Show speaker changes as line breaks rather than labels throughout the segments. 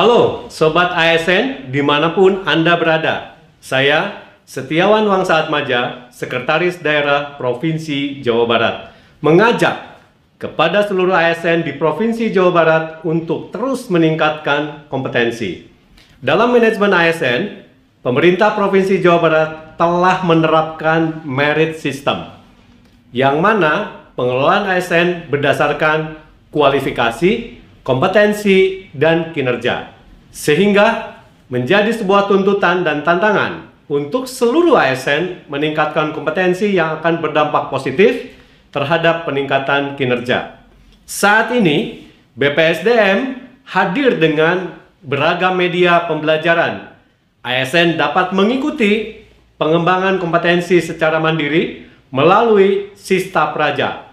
Halo Sobat ASN dimanapun Anda berada. Saya Setiawan Wang saat Maja, Sekretaris Daerah Provinsi Jawa Barat, mengajak kepada seluruh ASN di Provinsi Jawa Barat untuk terus meningkatkan kompetensi. Dalam manajemen ASN, pemerintah Provinsi Jawa Barat telah menerapkan merit system, yang mana pengelolaan ASN berdasarkan kualifikasi, kompetensi, dan kinerja, sehingga menjadi sebuah tuntutan dan tantangan untuk seluruh ASN meningkatkan kompetensi yang akan berdampak positif terhadap peningkatan kinerja. Saat ini, BPSDM hadir dengan beragam media pembelajaran. ASN dapat mengikuti pengembangan kompetensi secara mandiri melalui Sista Praja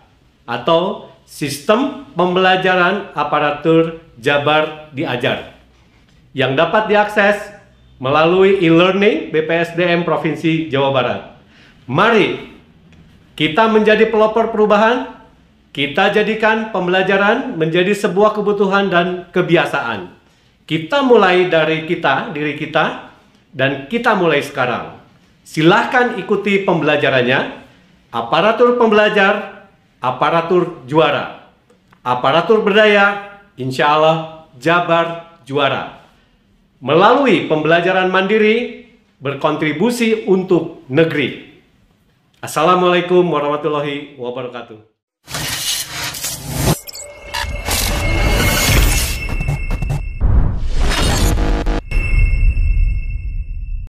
atau sistem pembelajaran aparatur Jabar Diajar yang dapat diakses melalui e-learning BPSDM Provinsi Jawa Barat. Mari kita menjadi pelopor perubahan, kita jadikan pembelajaran menjadi sebuah kebutuhan dan kebiasaan. Kita mulai dari kita, diri kita, dan kita mulai sekarang. Silahkan ikuti pembelajarannya. Aparatur pembelajar aparatur juara. Aparatur berdaya, insya Allah Jabar juara. Melalui pembelajaran mandiri, berkontribusi untuk negeri. Assalamualaikum warahmatullahi wabarakatuh.